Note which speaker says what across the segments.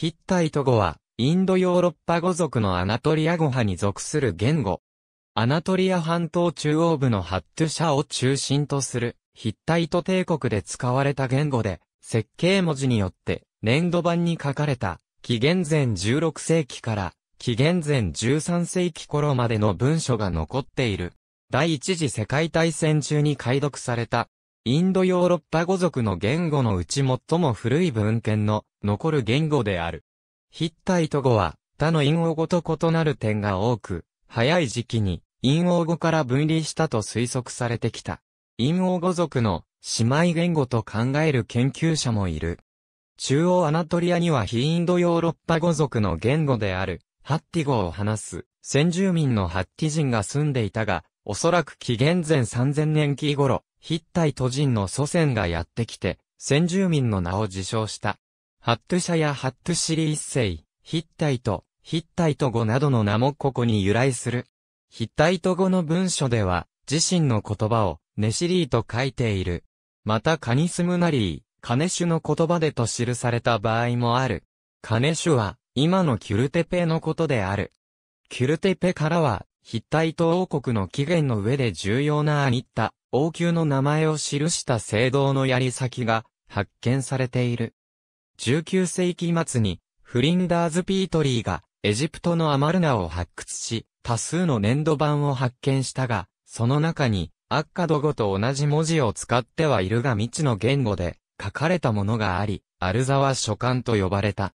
Speaker 1: ヒッタイト語は、インドヨーロッパ語族のアナトリア語派に属する言語。アナトリア半島中央部のハットゥシャを中心とするヒッタイト帝国で使われた言語で、設計文字によって粘土板に書かれた紀元前16世紀から紀元前13世紀頃までの文書が残っている。第一次世界大戦中に解読されたインドヨーロッパ語族の言語のうち最も古い文献の残る言語である。ヒッタイト語は、他の陰王語と異なる点が多く、早い時期に陰王語から分離したと推測されてきた。陰王語族の姉妹言語と考える研究者もいる。中央アナトリアには非インドヨーロッパ語族の言語である、ハッティ語を話す、先住民のハッティ人が住んでいたが、おそらく紀元前3000年期頃、ヒッタイト人の祖先がやってきて、先住民の名を自称した。ハットシャやハットシリ一世、ヒッタイト、ヒッタイト語などの名もここに由来する。ヒッタイト語の文書では、自身の言葉を、ネシリーと書いている。またカニスムナリー、カネシュの言葉でと記された場合もある。カネシュは、今のキュルテペのことである。キュルテペからは、ヒッタイト王国の起源の上で重要なアニッタ、王宮の名前を記した聖堂の槍先が発見されている。19世紀末にフリンダーズ・ピートリーがエジプトのアマルナを発掘し、多数の粘土板を発見したが、その中にアッカド語と同じ文字を使ってはいるが未知の言語で書かれたものがあり、アルザワ書簡と呼ばれた。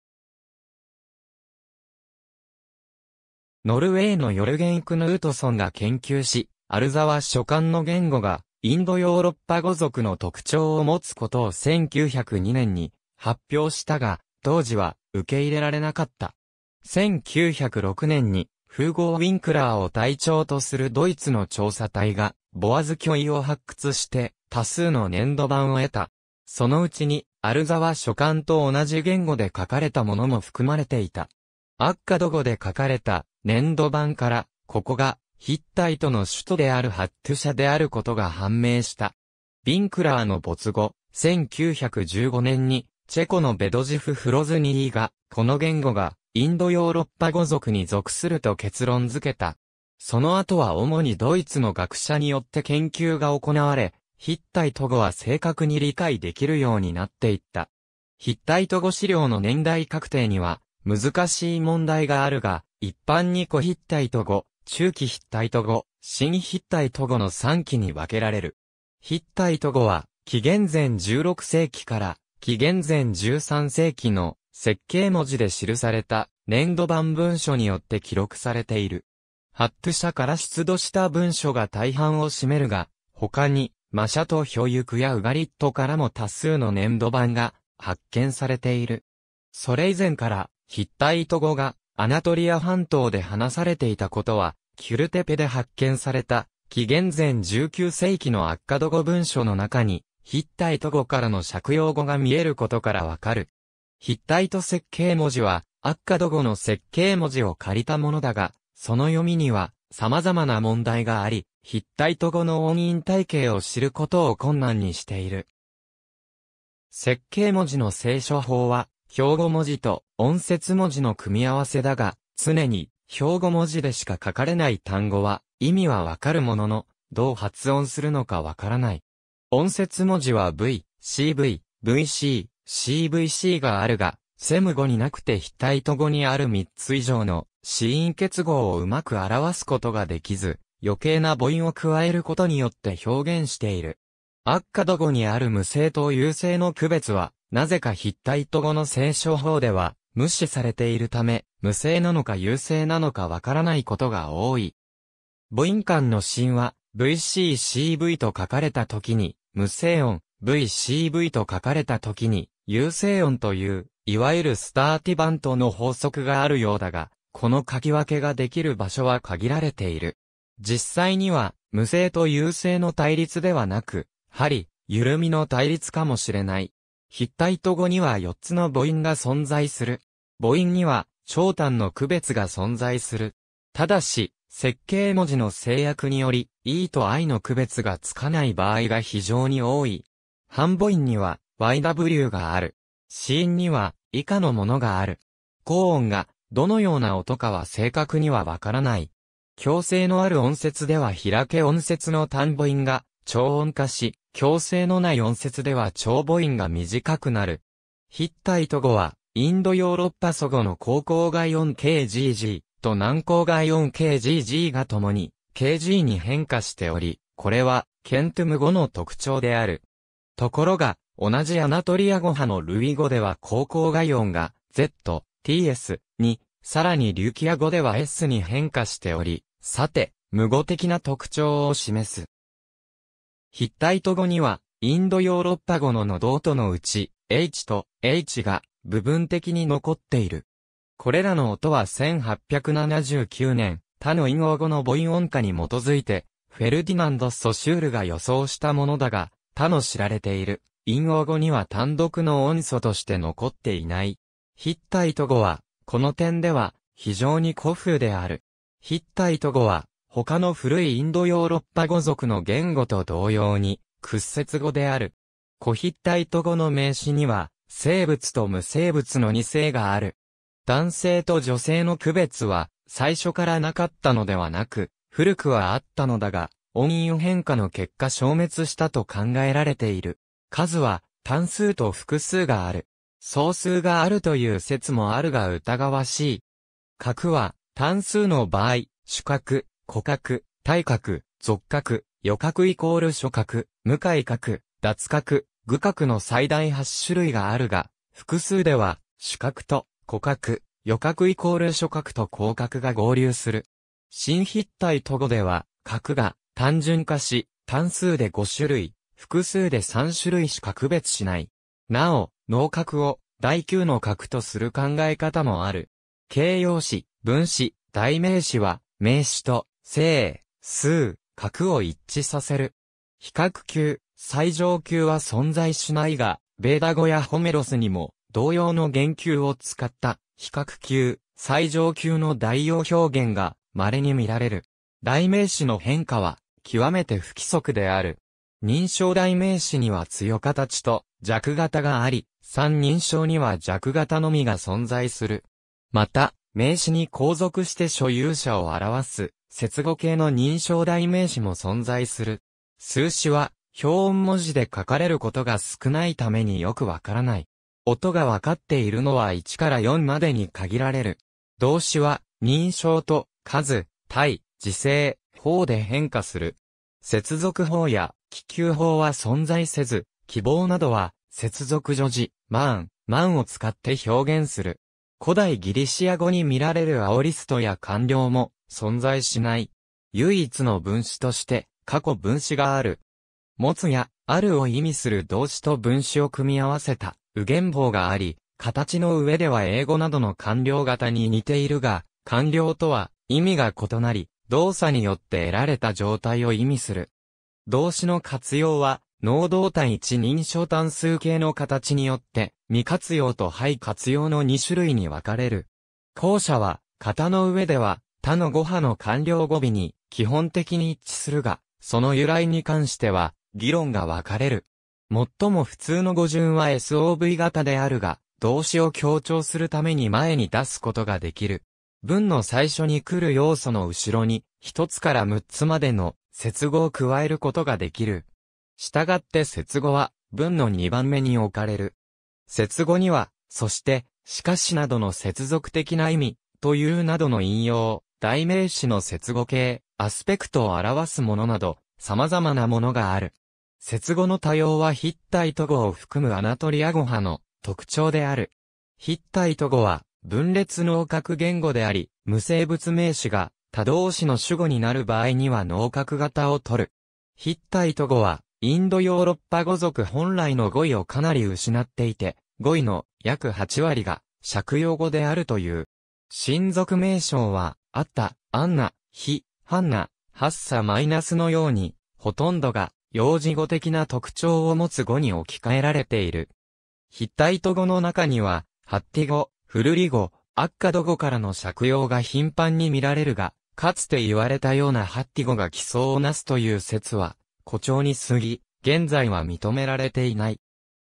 Speaker 1: ノルウェーのヨルゲン・クヌートソンが研究し、アルザワ書簡の言語がインドヨーロッパ語族の特徴を持つことを1902年に発表したが、当時は受け入れられなかった。1906年に、フーゴー・ウィンクラーを隊長とするドイツの調査隊が、ボアズ巨位を発掘して、多数の粘土板を得た。そのうちに、アルザワ書簡と同じ言語で書かれたものも含まれていた。アッカド語で書かれた粘土板から、ここがヒッタイトの首都であるハットゥ社であることが判明した。ビンクラーの没後、1915年にチェコのベドジフ・フロズニーが、この言語が、インドヨーロッパ語族に属すると結論付けた。その後は主にドイツの学者によって研究が行われ、ヒッタイト語は正確に理解できるようになっていった。ヒッタイト語資料の年代確定には、難しい問題があるが、一般に古ヒッタイト語、中期ヒッタイト語、新ヒッタイト語の3期に分けられる。ヒッタイト語は、紀元前16世紀から紀元前13世紀の設計文字で記された粘土版文書によって記録されている。ハット社から出土した文書が大半を占めるが、他に、マシャとヒョユクやウガリットからも多数の粘土版が発見されている。それ以前から、ヒッタイト語がアナトリア半島で話されていたことは、キュルテペで発見された、紀元前19世紀のアッカド語文書の中に筆体と語からの借用語が見えることからわかる。筆体と設計文字は、悪化土語の設計文字を借りたものだが、その読みには様々な問題があり、筆体と語の音韻体系を知ることを困難にしている。設計文字の聖書法は、標語文字と音節文字の組み合わせだが、常に標語文字でしか書かれない単語は、意味はわかるものの、どう発音するのかわからない。音節文字は V、CV、VC、CVC があるが、セム語になくて非対と語にある3つ以上の子音結合をうまく表すことができず、余計な母音を加えることによって表現している。悪化度語にある無声と有性の区別は、なぜか筆体と語の聖書法では、無視されているため、無声なのか有性なのかわからないことが多い。母音間の芯は、VCCV と書かれた時に、無声音、VCV と書かれた時に、有声音という、いわゆるスターティバントの法則があるようだが、この書き分けができる場所は限られている。実際には、無声と有声の対立ではなく、針、緩みの対立かもしれない。筆体と語には4つの母音が存在する。母音には、長短の区別が存在する。ただし、設計文字の制約により、E と I の区別がつかない場合が非常に多い。半母音には YW がある。子音には以下のものがある。高音がどのような音かは正確にはわからない。強制のある音節では開け音節の単母音が超音化し、強制のない音節では超母音が短くなる。ヒッタイト語は、インドヨーロッパ祖語の高校外音 KGG と南高外音 KGG が共に、KG に変化しており、これは、ケントゥム語の特徴である。ところが、同じアナトリア語派のルイ語では高校外音が Z、TS に、さらにリュキア語では S に変化しており、さて、無語的な特徴を示す。ヒッタイト語には、インドヨーロッパ語の喉音のうち、H と H が部分的に残っている。これらの音は1879年、他の陰語語の母音音化に基づいて、フェルディナンド・ソシュールが予想したものだが、他の知られている、陰語語には単独の音素として残っていない。ヒッタイト語は、この点では、非常に古風である。ヒッタイト語は、他の古いインドヨーロッパ語族の言語と同様に、屈折語である。コヒッタイト語の名詞には、生物と無生物の二性がある。男性と女性の区別は、最初からなかったのではなく、古くはあったのだが、音韻変化の結果消滅したと考えられている。数は単数と複数がある。総数があるという説もあるが疑わしい。角は単数の場合、主角、古角、対角、属角、余角イコール諸角、無回角、脱角、具角の最大8種類があるが、複数では主角と古角、予格イコール諸格と広角が合流する。新筆体と語では、格が単純化し、単数で5種類、複数で3種類しか区別しない。なお、脳格を第9の格とする考え方もある。形容詞、分詞、代名詞は、名詞と、性、数、格を一致させる。比較級、最上級は存在しないが、ベーダ語やホメロスにも、同様の言及を使った比較級、最上級の代用表現が稀に見られる。代名詞の変化は極めて不規則である。認証代名詞には強形と弱型があり、三認証には弱型のみが存在する。また、名詞に後続して所有者を表す、接語形の認証代名詞も存在する。数詞は、表音文字で書かれることが少ないためによくわからない。音がわかっているのは1から4までに限られる。動詞は、認証と、数、対、時制、法で変化する。接続法や、気球法は存在せず、希望などは、接続助詞、万、万を使って表現する。古代ギリシア語に見られるアオリストや官僚も、存在しない。唯一の分子として、過去分子がある。持つや、あるを意味する動詞と分子を組み合わせた右言法があり、形の上では英語などの官僚型に似ているが、官僚とは意味が異なり、動作によって得られた状態を意味する。動詞の活用は、能動体一認証単数形の形によって、未活用と非活用の2種類に分かれる。後者は、型の上では、他の語派の官僚語尾に基本的に一致するが、その由来に関しては、議論が分かれる。最も普通の語順は SOV 型であるが、動詞を強調するために前に出すことができる。文の最初に来る要素の後ろに、一つから六つまでの接語を加えることができる。したがって接語は、文の2番目に置かれる。接語には、そして、しかしなどの接続的な意味、というなどの引用、代名詞の接語形、アスペクトを表すものなど、様々なものがある。接語の多様はヒッタイト語を含むアナトリア語派の特徴である。ヒッタイト語は分裂脳核言語であり、無生物名詞が他動詞の主語になる場合には脳核型を取る。ヒッタイト語はインドヨーロッパ語族本来の語彙をかなり失っていて、語彙の約8割が借用語であるという。親族名称は、あった、アンナ、ヒ、ハンナ、ハッサマイナスのように、ほとんどが幼児語的な特徴を持つ語に置き換えられている。ヒッタイト語の中には、ハッティ語、フルリ語、アッカド語からの借用が頻繁に見られるが、かつて言われたようなハッティ語が基礎をなすという説は、誇張に過ぎ、現在は認められていない。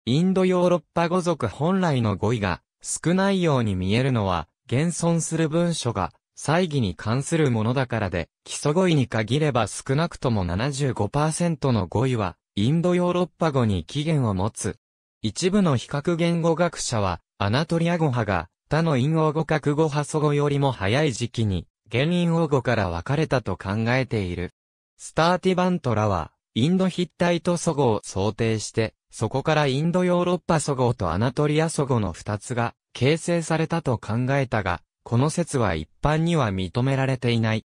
Speaker 1: インドヨーロッパ語族本来の語彙が少ないように見えるのは、現存する文書が祭儀に関するものだからで、基礎語彙に限れば少なくとも75%の語彙は、インドヨーロッパ語に起源を持つ。一部の比較言語学者は、アナトリア語派が、他の陰王語格語派祖語よりも早い時期に、原因王語から分かれたと考えている。スターティバントラは、インドヒッタイト祖語を想定して、そこからインドヨーロッパ祖語とアナトリア祖語の二つが形成されたと考えたが、この説は一般には認められていない。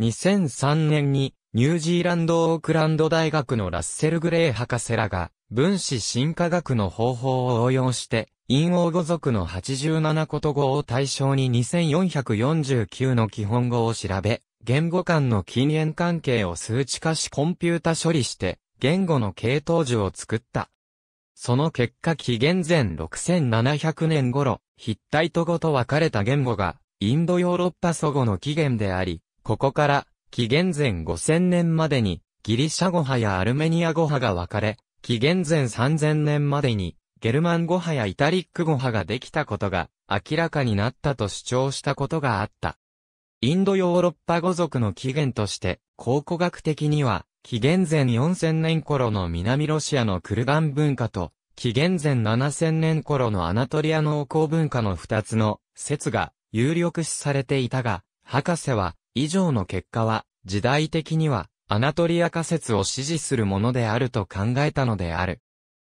Speaker 1: 2003年に、ニュージーランドオークランド大学のラッセル・グレイ博士らが、分子進化学の方法を応用して、陰王語族の87こと語を対象に2449の基本語を調べ、言語間の禁煙関係を数値化しコンピュータ処理して、言語の系統樹を作った。その結果紀元前6700年頃、ヒッタイト語と分かれた言語が、インドヨーロッパ祖語の起源であり、ここから、紀元前5000年までに、ギリシャ語派やアルメニア語派が分かれ、紀元前3000年までに、ゲルマン語派やイタリック語派ができたことが、明らかになったと主張したことがあった。インドヨーロッパ語族の起源として、考古学的には、紀元前4000年頃の南ロシアのクルバン文化と、紀元前7000年頃のアナトリア農耕文化の2つの説が有力視されていたが、博士は、以上の結果は、時代的には、アナトリア仮説を支持するものであると考えたのである。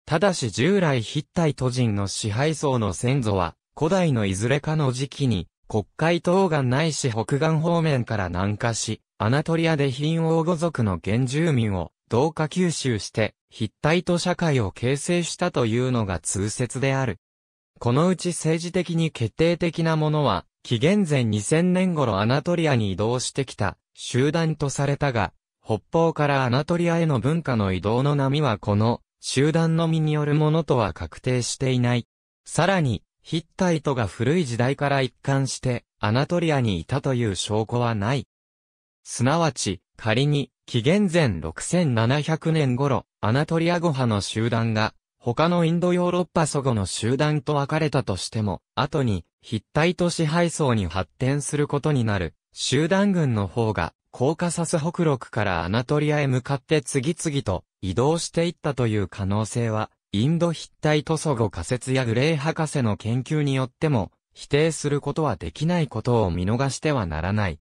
Speaker 1: ただし従来ヒッタイト人の支配層の先祖は、古代のいずれかの時期に、国会東岸ないし北岸方面から南下し、アナトリアで貧王語族の原住民を同化吸収して、ヒッタイト社会を形成したというのが通説である。このうち政治的に決定的なものは、紀元前2000年頃アナトリアに移動してきた集団とされたが、北方からアナトリアへの文化の移動の波はこの集団のみによるものとは確定していない。さらに、ヒッタイトが古い時代から一貫してアナトリアにいたという証拠はない。すなわち、仮に紀元前6700年頃、アナトリア語派の集団が、他のインドヨーロッパ祖語の集団と分かれたとしても、後に、筆体と支配層に発展することになる、集団軍の方が、コーカサス北陸からアナトリアへ向かって次々と移動していったという可能性は、インド筆体塗祖語仮説やグレー博士の研究によっても、否定することはできないことを見逃してはならない。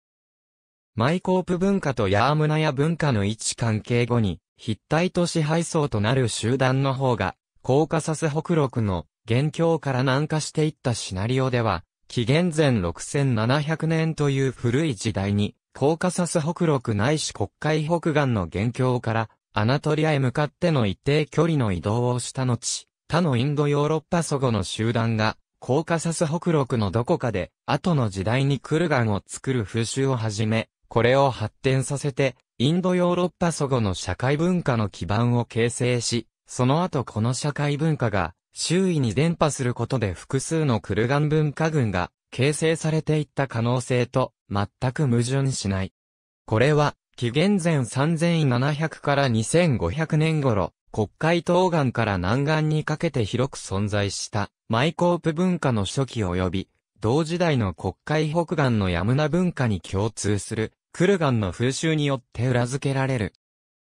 Speaker 1: マイコープ文化とヤームナヤ文化の位置関係後に、筆体と支配層となる集団の方が、コーカサス北陸の元凶から南下していったシナリオでは、紀元前6700年という古い時代に、コーカサス北陸ないし国会北岸の元凶から、アナトリアへ向かっての一定距離の移動をした後、他のインドヨーロッパ祖語の集団が、コーカサス北陸のどこかで、後の時代にクルガンを作る風習をはじめ、これを発展させて、インドヨーロッパ祖語の社会文化の基盤を形成し、その後この社会文化が周囲に伝播することで複数のクルガン文化群が形成されていった可能性と全く矛盾しない。これは、紀元前3700から2500年頃、国会東岸から南岸にかけて広く存在した、マイコープ文化の初期及び、同時代の国会北岸のヤムナ文化に共通する、クルガンの風習によって裏付けられる。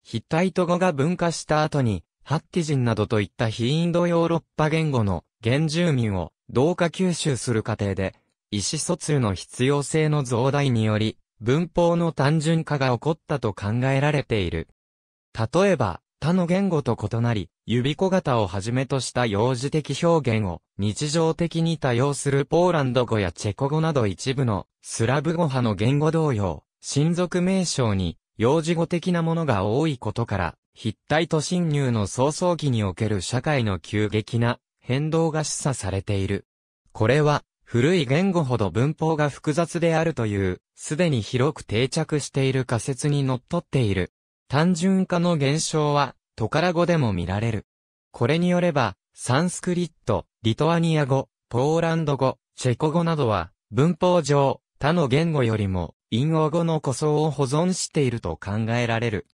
Speaker 1: ヒッタイト語が分化した後に、ハッティ人などといった非インドヨーロッパ言語の原住民を同化吸収する過程で、意思疎通の必要性の増大により、文法の単純化が起こったと考えられている。例えば、他の言語と異なり、指小型をはじめとした幼児的表現を日常的に多用するポーランド語やチェコ語など一部のスラブ語派の言語同様、親族名称に幼児語的なものが多いことから、筆体と侵入の早々期における社会の急激な変動が示唆されている。これは、古い言語ほど文法が複雑であるという、すでに広く定着している仮説に則っっている。単純化の現象は、トカラ語でも見られる。これによれば、サンスクリット、リトアニア語、ポーランド語、チェコ語などは、文法上、他の言語よりも、陰応語の古相を保存していると考えられる。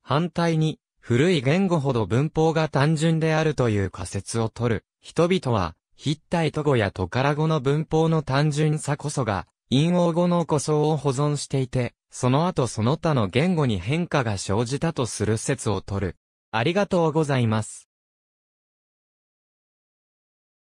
Speaker 1: 反対に、古い言語ほど文法が単純であるという仮説を取る、人々は、ヒッタイト語やトカラ語の文法の単純さこそが、陰王語の故障を保存していて、その後その他の言語に変化が生じたとする説を取る。ありがとうございます。